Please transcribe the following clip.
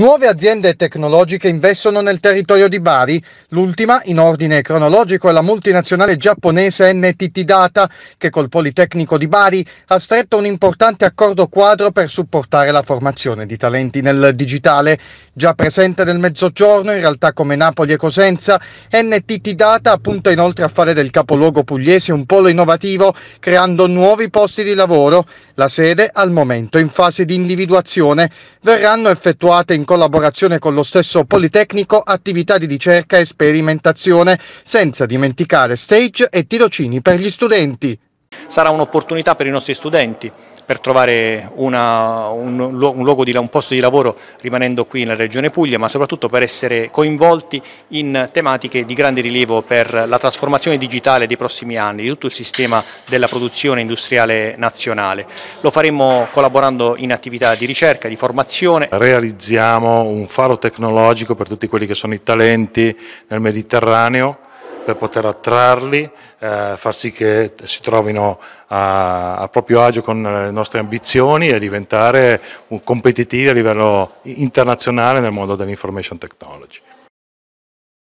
Nuove aziende tecnologiche investono nel territorio di Bari. L'ultima, in ordine cronologico, è la multinazionale giapponese NTT Data, che col Politecnico di Bari ha stretto un importante accordo quadro per supportare la formazione di talenti nel digitale. Già presente nel Mezzogiorno, in realtà come Napoli e Cosenza, NTT Data punta inoltre a fare del capoluogo pugliese un polo innovativo, creando nuovi posti di lavoro. La sede, al momento in fase di individuazione, verranno effettuate in collaborazione con lo stesso Politecnico attività di ricerca e sperimentazione, senza dimenticare stage e tirocini per gli studenti. Sarà un'opportunità per i nostri studenti per trovare una, un, un, luogo di, un posto di lavoro rimanendo qui nella regione Puglia, ma soprattutto per essere coinvolti in tematiche di grande rilievo per la trasformazione digitale dei prossimi anni, di tutto il sistema della produzione industriale nazionale. Lo faremo collaborando in attività di ricerca, di formazione. Realizziamo un faro tecnologico per tutti quelli che sono i talenti nel Mediterraneo per poter attrarli, eh, far sì che si trovino a, a, proprio agio con le nostre ambizioni e diventare competitivi a livello internazionale nel mondo dell'information technology.